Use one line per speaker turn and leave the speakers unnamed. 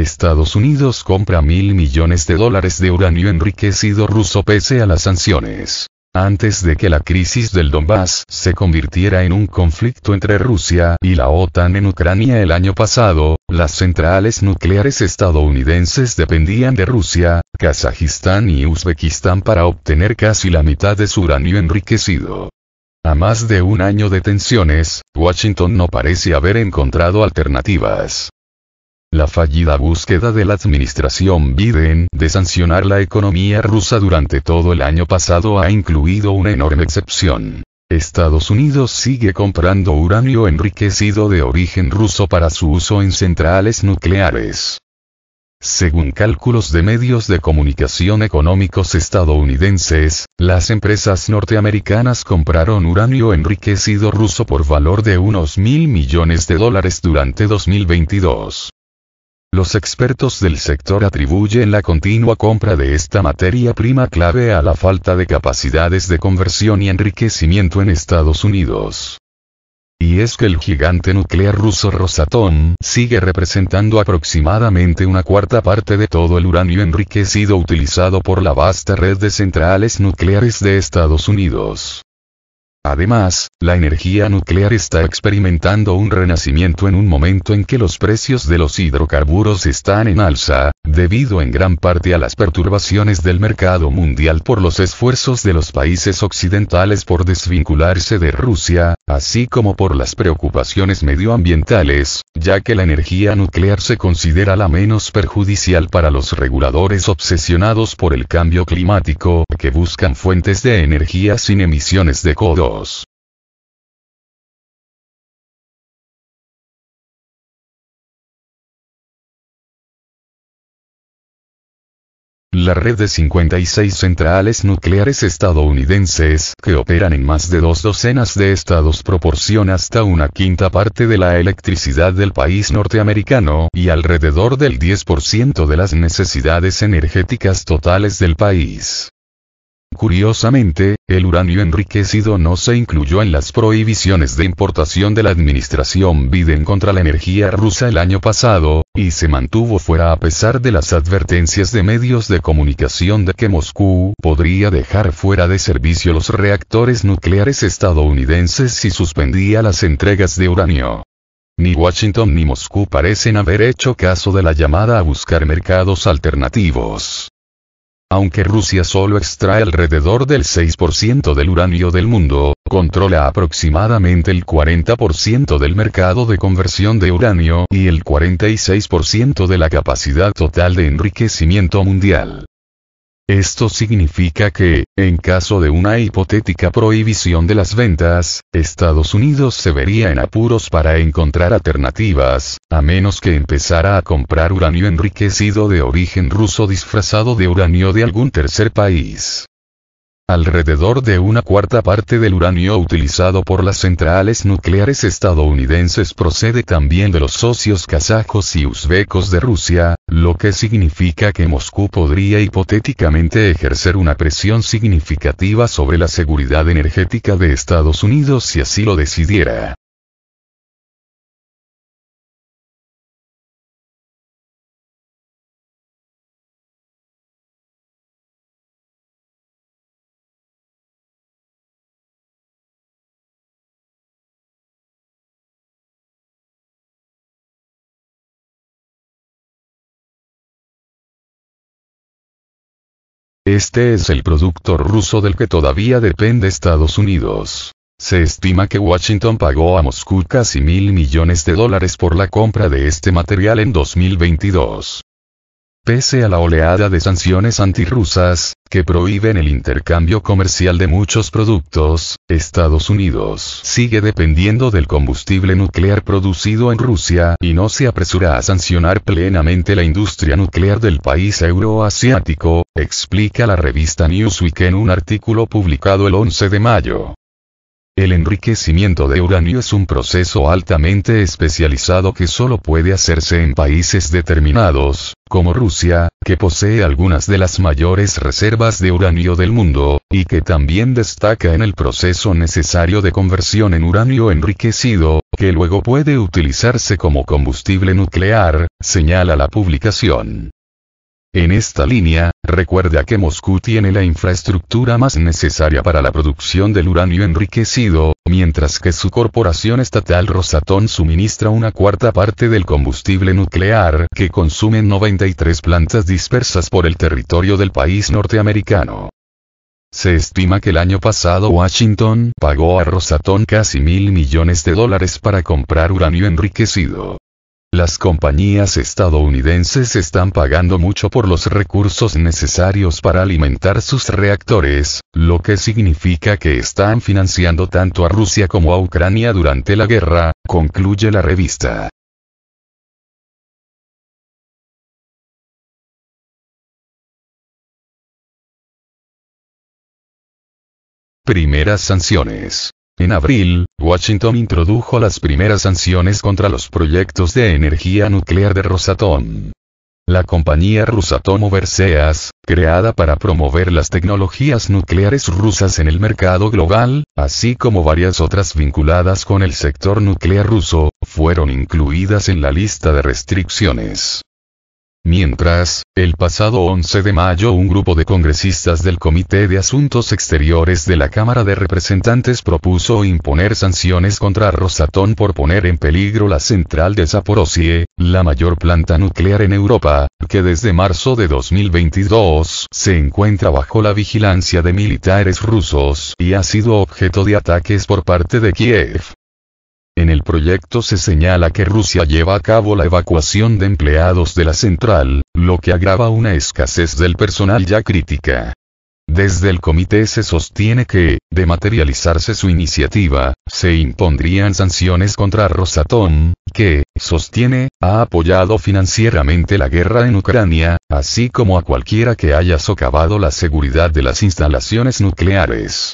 Estados Unidos compra mil millones de dólares de uranio enriquecido ruso pese a las sanciones. Antes de que la crisis del Donbass se convirtiera en un conflicto entre Rusia y la OTAN en Ucrania el año pasado, las centrales nucleares estadounidenses dependían de Rusia, Kazajistán y Uzbekistán para obtener casi la mitad de su uranio enriquecido. A más de un año de tensiones, Washington no parece haber encontrado alternativas. La fallida búsqueda de la administración Biden de sancionar la economía rusa durante todo el año pasado ha incluido una enorme excepción. Estados Unidos sigue comprando uranio enriquecido de origen ruso para su uso en centrales nucleares. Según cálculos de medios de comunicación económicos estadounidenses, las empresas norteamericanas compraron uranio enriquecido ruso por valor de unos mil millones de dólares durante 2022. Los expertos del sector atribuyen la continua compra de esta materia prima clave a la falta de capacidades de conversión y enriquecimiento en Estados Unidos. Y es que el gigante nuclear ruso Rosatom sigue representando aproximadamente una cuarta parte de todo el uranio enriquecido utilizado por la vasta red de centrales nucleares de Estados Unidos. Además, la energía nuclear está experimentando un renacimiento en un momento en que los precios de los hidrocarburos están en alza, debido en gran parte a las perturbaciones del mercado mundial por los esfuerzos de los países occidentales por desvincularse de Rusia, así como por las preocupaciones medioambientales, ya que la energía nuclear se considera la menos perjudicial para los reguladores obsesionados por el cambio climático, que buscan fuentes de energía sin emisiones de CO2. La red de 56 centrales nucleares estadounidenses que operan en más de dos docenas de estados proporciona hasta una quinta parte de la electricidad del país norteamericano y alrededor del 10% de las necesidades energéticas totales del país. Curiosamente, el uranio enriquecido no se incluyó en las prohibiciones de importación de la administración Biden contra la energía rusa el año pasado, y se mantuvo fuera a pesar de las advertencias de medios de comunicación de que Moscú podría dejar fuera de servicio los reactores nucleares estadounidenses si suspendía las entregas de uranio. Ni Washington ni Moscú parecen haber hecho caso de la llamada a buscar mercados alternativos. Aunque Rusia solo extrae alrededor del 6% del uranio del mundo, controla aproximadamente el 40% del mercado de conversión de uranio y el 46% de la capacidad total de enriquecimiento mundial. Esto significa que, en caso de una hipotética prohibición de las ventas, Estados Unidos se vería en apuros para encontrar alternativas, a menos que empezara a comprar uranio enriquecido de origen ruso disfrazado de uranio de algún tercer país. Alrededor de una cuarta parte del uranio utilizado por las centrales nucleares estadounidenses procede también de los socios kazajos y uzbecos de Rusia, lo que significa que Moscú podría hipotéticamente ejercer una presión significativa sobre la seguridad energética de Estados Unidos si así lo decidiera. Este es el producto ruso del que todavía depende Estados Unidos. Se estima que Washington pagó a Moscú casi mil millones de dólares por la compra de este material en 2022 pese a la oleada de sanciones antirrusas, que prohíben el intercambio comercial de muchos productos, Estados Unidos sigue dependiendo del combustible nuclear producido en Rusia y no se apresura a sancionar plenamente la industria nuclear del país euroasiático, explica la revista Newsweek en un artículo publicado el 11 de mayo. El enriquecimiento de uranio es un proceso altamente especializado que solo puede hacerse en países determinados, como Rusia, que posee algunas de las mayores reservas de uranio del mundo, y que también destaca en el proceso necesario de conversión en uranio enriquecido, que luego puede utilizarse como combustible nuclear, señala la publicación. En esta línea, recuerda que Moscú tiene la infraestructura más necesaria para la producción del uranio enriquecido, mientras que su corporación estatal Rosatom suministra una cuarta parte del combustible nuclear que consumen 93 plantas dispersas por el territorio del país norteamericano. Se estima que el año pasado Washington pagó a Rosatom casi mil millones de dólares para comprar uranio enriquecido. Las compañías estadounidenses están pagando mucho por los recursos necesarios para alimentar sus reactores, lo que significa que están financiando tanto a Rusia como a Ucrania durante la guerra, concluye la revista. Primeras sanciones. En abril, Washington introdujo las primeras sanciones contra los proyectos de energía nuclear de Rosatom. La compañía Rosatom Overseas, creada para promover las tecnologías nucleares rusas en el mercado global, así como varias otras vinculadas con el sector nuclear ruso, fueron incluidas en la lista de restricciones. Mientras, el pasado 11 de mayo un grupo de congresistas del Comité de Asuntos Exteriores de la Cámara de Representantes propuso imponer sanciones contra Rosatón por poner en peligro la central de Zaporozhye, la mayor planta nuclear en Europa, que desde marzo de 2022 se encuentra bajo la vigilancia de militares rusos y ha sido objeto de ataques por parte de Kiev. En el proyecto se señala que Rusia lleva a cabo la evacuación de empleados de la central, lo que agrava una escasez del personal ya crítica. Desde el comité se sostiene que, de materializarse su iniciativa, se impondrían sanciones contra Rosatom, que, sostiene, ha apoyado financieramente la guerra en Ucrania, así como a cualquiera que haya socavado la seguridad de las instalaciones nucleares.